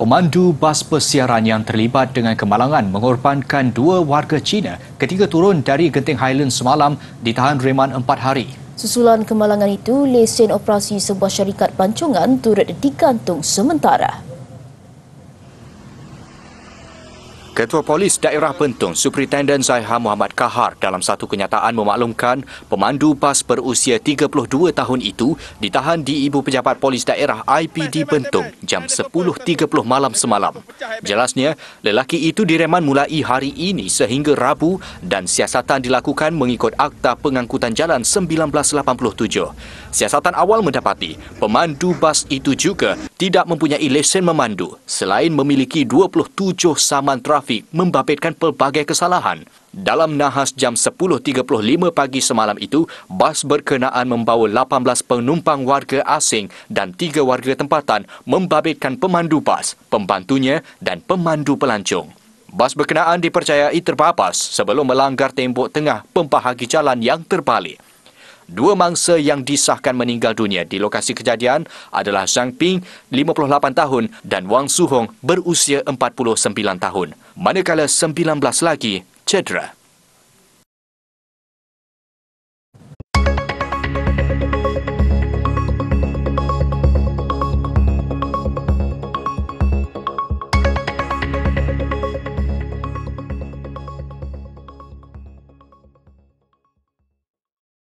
Pemandu bas persiaran yang terlibat dengan kemalangan mengorbankan dua warga China ketika turun dari Genting Highland semalam ditahan reman empat hari. Susulan kemalangan itu, lesen operasi sebuah syarikat pelancongan turut digantung sementara. Ketua Polis Daerah Pentung, Superintendent Zaiha Muhammad Kahar dalam satu kenyataan memaklumkan pemandu bas berusia 32 tahun itu ditahan di Ibu Pejabat Polis Daerah IPD Pentung jam 10.30 malam semalam. Jelasnya, lelaki itu direman mulai hari ini sehingga Rabu dan siasatan dilakukan mengikut Akta Pengangkutan Jalan 1987. Siasatan awal mendapati pemandu bas itu juga tidak mempunyai lesen memandu selain memiliki 27 saman trafik Taufik membabitkan pelbagai kesalahan. Dalam nahas jam 10.35 pagi semalam itu, bas berkenaan membawa 18 penumpang warga asing dan tiga warga tempatan membabitkan pemandu bas, pembantunya dan pemandu pelancong. Bas berkenaan dipercayai terpapas sebelum melanggar tembok tengah pembahagi jalan yang terbalik. Dua mangsa yang disahkan meninggal dunia di lokasi kejadian adalah Zhang Ping, 58 tahun dan Wang Suhong berusia 49 tahun. Manakala 19 lagi cedera.